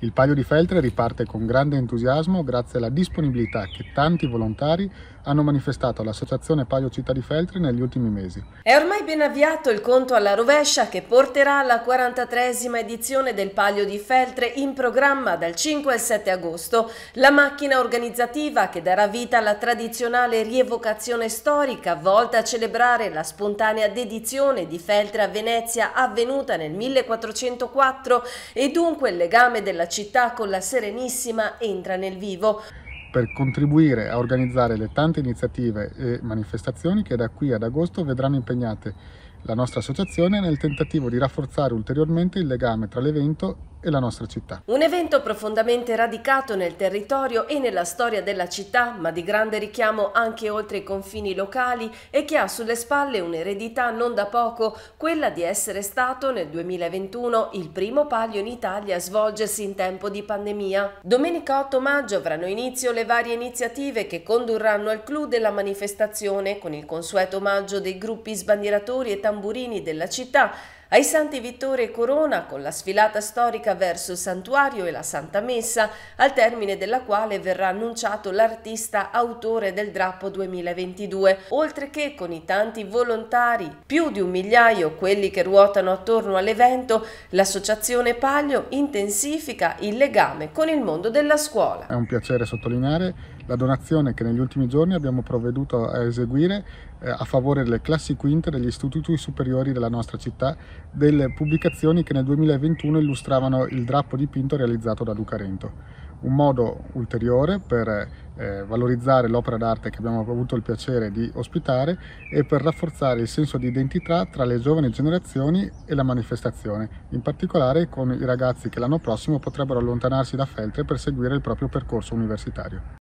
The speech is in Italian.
Il Palio di Feltre riparte con grande entusiasmo grazie alla disponibilità che tanti volontari hanno manifestato all'Associazione Palio Città di Feltre negli ultimi mesi. È ormai ben avviato il conto alla rovescia che porterà alla 43esima edizione del Palio di Feltre in programma dal 5 al 7 agosto, la macchina organizzativa che darà vita alla tradizionale rievocazione storica volta a celebrare la spontanea dedizione di Feltre a Venezia avvenuta nel 1404 e dunque il legame della la città con la Serenissima entra nel vivo per contribuire a organizzare le tante iniziative e manifestazioni che da qui ad agosto vedranno impegnate la nostra associazione nel tentativo di rafforzare ulteriormente il legame tra l'evento e la nostra città. Un evento profondamente radicato nel territorio e nella storia della città, ma di grande richiamo anche oltre i confini locali e che ha sulle spalle un'eredità non da poco, quella di essere stato nel 2021 il primo palio in Italia a svolgersi in tempo di pandemia. Domenica 8 maggio avranno inizio le varie iniziative che condurranno al clou della manifestazione con il consueto omaggio dei gruppi sbandieratori e tamburini della città ai Santi Vittore e Corona, con la sfilata storica verso il santuario e la Santa Messa, al termine della quale verrà annunciato l'artista autore del Drappo 2022, oltre che con i tanti volontari, più di un migliaio quelli che ruotano attorno all'evento, l'associazione Paglio intensifica il legame con il mondo della scuola. È un piacere sottolineare la donazione che negli ultimi giorni abbiamo provveduto a eseguire eh, a favore delle classi quinte degli istituti superiori della nostra città delle pubblicazioni che nel 2021 illustravano il drappo dipinto realizzato da Luca Rento. Un modo ulteriore per eh, valorizzare l'opera d'arte che abbiamo avuto il piacere di ospitare e per rafforzare il senso di identità tra le giovani generazioni e la manifestazione, in particolare con i ragazzi che l'anno prossimo potrebbero allontanarsi da Feltre per seguire il proprio percorso universitario.